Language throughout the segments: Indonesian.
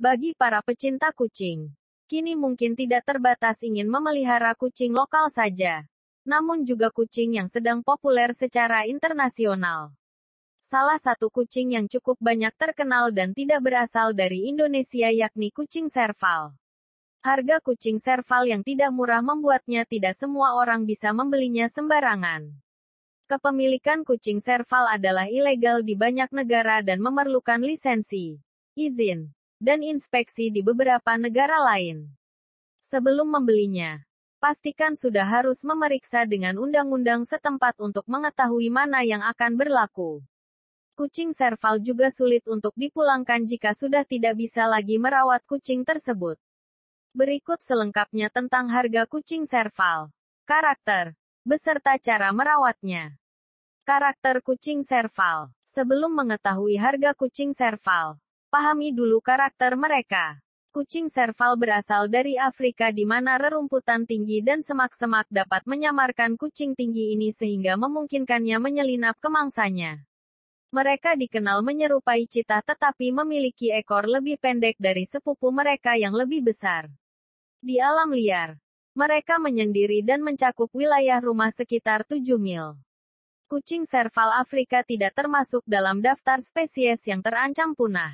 Bagi para pecinta kucing, kini mungkin tidak terbatas ingin memelihara kucing lokal saja, namun juga kucing yang sedang populer secara internasional. Salah satu kucing yang cukup banyak terkenal dan tidak berasal dari Indonesia yakni kucing serval. Harga kucing serval yang tidak murah membuatnya tidak semua orang bisa membelinya sembarangan. Kepemilikan kucing serval adalah ilegal di banyak negara dan memerlukan lisensi, izin, dan inspeksi di beberapa negara lain. Sebelum membelinya, pastikan sudah harus memeriksa dengan undang-undang setempat untuk mengetahui mana yang akan berlaku. Kucing serval juga sulit untuk dipulangkan jika sudah tidak bisa lagi merawat kucing tersebut. Berikut selengkapnya tentang harga kucing serval, karakter, beserta cara merawatnya. Karakter kucing serval. Sebelum mengetahui harga kucing serval, Pahami dulu karakter mereka. Kucing serval berasal dari Afrika di mana rerumputan tinggi dan semak-semak dapat menyamarkan kucing tinggi ini sehingga memungkinkannya menyelinap ke mangsanya. Mereka dikenal menyerupai cita tetapi memiliki ekor lebih pendek dari sepupu mereka yang lebih besar. Di alam liar, mereka menyendiri dan mencakup wilayah rumah sekitar 7 mil. Kucing serval Afrika tidak termasuk dalam daftar spesies yang terancam punah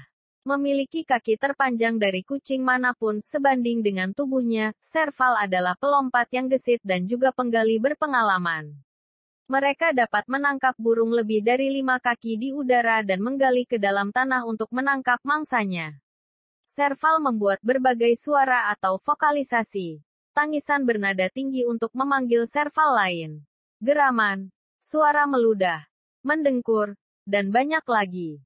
memiliki kaki terpanjang dari kucing manapun, sebanding dengan tubuhnya, serval adalah pelompat yang gesit dan juga penggali berpengalaman. Mereka dapat menangkap burung lebih dari lima kaki di udara dan menggali ke dalam tanah untuk menangkap mangsanya. Serval membuat berbagai suara atau vokalisasi. Tangisan bernada tinggi untuk memanggil serval lain. Geraman, suara meludah, mendengkur, dan banyak lagi.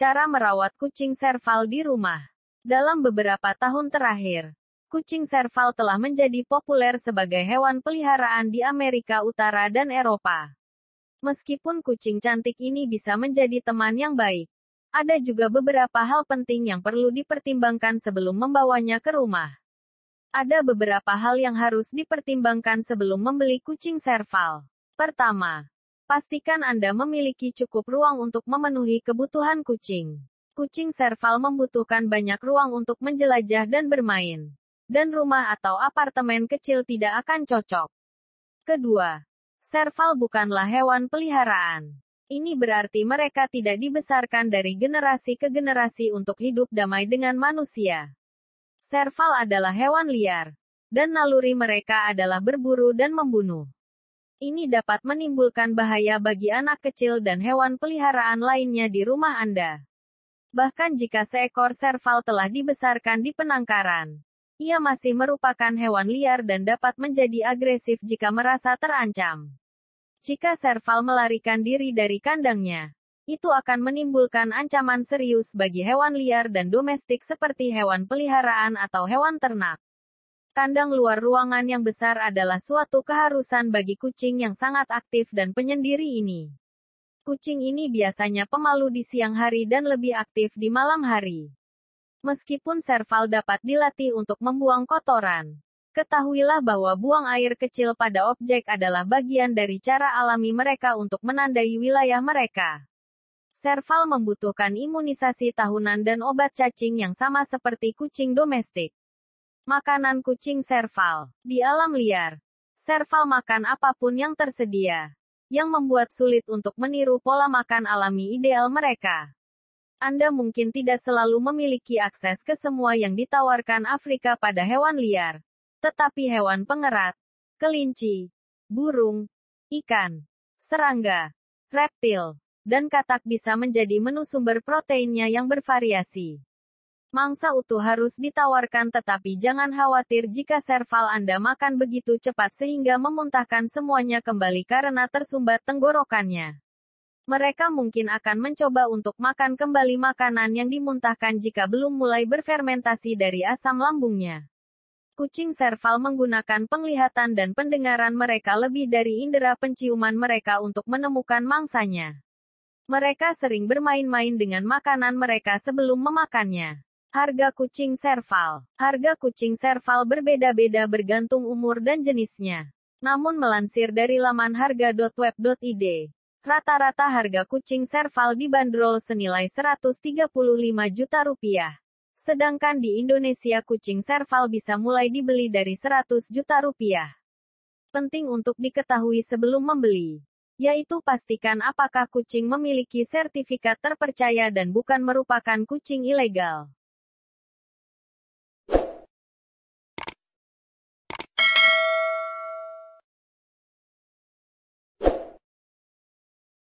Cara merawat kucing serval di rumah. Dalam beberapa tahun terakhir, kucing serval telah menjadi populer sebagai hewan peliharaan di Amerika Utara dan Eropa. Meskipun kucing cantik ini bisa menjadi teman yang baik, ada juga beberapa hal penting yang perlu dipertimbangkan sebelum membawanya ke rumah. Ada beberapa hal yang harus dipertimbangkan sebelum membeli kucing serval. Pertama, Pastikan Anda memiliki cukup ruang untuk memenuhi kebutuhan kucing. Kucing serval membutuhkan banyak ruang untuk menjelajah dan bermain. Dan rumah atau apartemen kecil tidak akan cocok. Kedua, serval bukanlah hewan peliharaan. Ini berarti mereka tidak dibesarkan dari generasi ke generasi untuk hidup damai dengan manusia. Serval adalah hewan liar, dan naluri mereka adalah berburu dan membunuh. Ini dapat menimbulkan bahaya bagi anak kecil dan hewan peliharaan lainnya di rumah Anda. Bahkan jika seekor serval telah dibesarkan di penangkaran, ia masih merupakan hewan liar dan dapat menjadi agresif jika merasa terancam. Jika serval melarikan diri dari kandangnya, itu akan menimbulkan ancaman serius bagi hewan liar dan domestik seperti hewan peliharaan atau hewan ternak. Kandang luar ruangan yang besar adalah suatu keharusan bagi kucing yang sangat aktif dan penyendiri ini. Kucing ini biasanya pemalu di siang hari dan lebih aktif di malam hari. Meskipun serval dapat dilatih untuk membuang kotoran, ketahuilah bahwa buang air kecil pada objek adalah bagian dari cara alami mereka untuk menandai wilayah mereka. Serval membutuhkan imunisasi tahunan dan obat cacing yang sama seperti kucing domestik. Makanan kucing serval. Di alam liar, serval makan apapun yang tersedia, yang membuat sulit untuk meniru pola makan alami ideal mereka. Anda mungkin tidak selalu memiliki akses ke semua yang ditawarkan Afrika pada hewan liar, tetapi hewan pengerat, kelinci, burung, ikan, serangga, reptil, dan katak bisa menjadi menu sumber proteinnya yang bervariasi. Mangsa utuh harus ditawarkan tetapi jangan khawatir jika serval Anda makan begitu cepat sehingga memuntahkan semuanya kembali karena tersumbat tenggorokannya. Mereka mungkin akan mencoba untuk makan kembali makanan yang dimuntahkan jika belum mulai berfermentasi dari asam lambungnya. Kucing serval menggunakan penglihatan dan pendengaran mereka lebih dari indera penciuman mereka untuk menemukan mangsanya. Mereka sering bermain-main dengan makanan mereka sebelum memakannya. Harga kucing serval. Harga kucing serval berbeda-beda bergantung umur dan jenisnya. Namun melansir dari laman harga.web.id, rata-rata harga kucing serval dibanderol senilai 135 juta rupiah. Sedangkan di Indonesia kucing serval bisa mulai dibeli dari 100 juta rupiah. Penting untuk diketahui sebelum membeli yaitu pastikan apakah kucing memiliki sertifikat terpercaya dan bukan merupakan kucing ilegal.